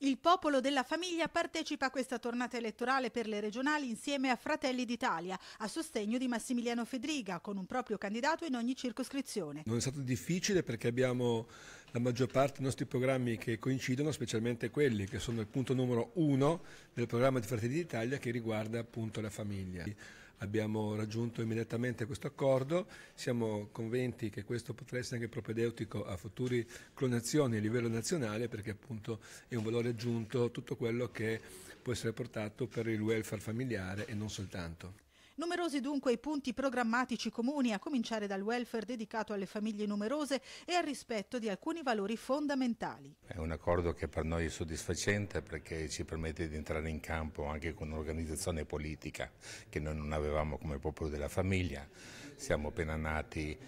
Il popolo della famiglia partecipa a questa tornata elettorale per le regionali insieme a Fratelli d'Italia, a sostegno di Massimiliano Fedriga, con un proprio candidato in ogni circoscrizione. Non è stato difficile perché abbiamo la maggior parte dei nostri programmi che coincidono, specialmente quelli che sono il punto numero uno del programma di Fratelli d'Italia che riguarda appunto la famiglia abbiamo raggiunto immediatamente questo accordo, siamo convinti che questo potrà essere anche propedeutico a future clonazioni a livello nazionale perché appunto è un valore aggiunto tutto quello che può essere portato per il welfare familiare e non soltanto. Numerosi dunque i punti programmatici comuni, a cominciare dal welfare dedicato alle famiglie numerose e al rispetto di alcuni valori fondamentali. È un accordo che per noi è soddisfacente perché ci permette di entrare in campo anche con un'organizzazione politica che noi non avevamo come popolo della famiglia. Siamo appena nati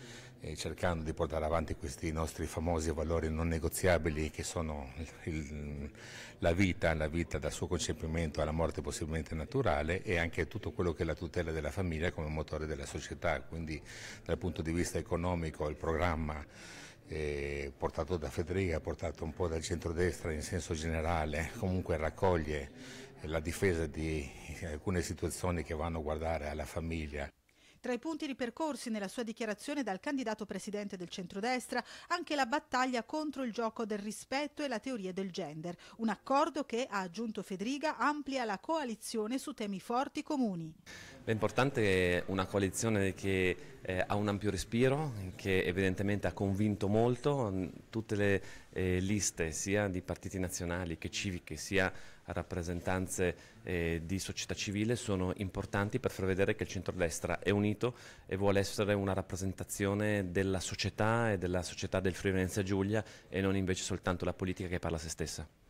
cercando di portare avanti questi nostri famosi valori non negoziabili che sono il, la vita, la vita dal suo concepimento alla morte possibilmente naturale e anche tutto quello che è la tutela della famiglia come motore della società, quindi dal punto di vista economico il programma eh, portato da Federica, portato un po' dal centrodestra in senso generale, comunque raccoglie la difesa di alcune situazioni che vanno a guardare alla famiglia. Tra i punti ripercorsi nella sua dichiarazione dal candidato presidente del centrodestra anche la battaglia contro il gioco del rispetto e la teoria del gender, un accordo che, ha aggiunto Federica, amplia la coalizione su temi forti comuni. L'importante è una coalizione che eh, ha un ampio respiro, che evidentemente ha convinto molto mm, tutte le eh, liste, sia di partiti nazionali che civiche, sia rappresentanze eh, di società civile, sono importanti per far vedere che il centrodestra è unito e vuole essere una rappresentazione della società e della società del Friulenza Giulia e non invece soltanto la politica che parla a se stessa.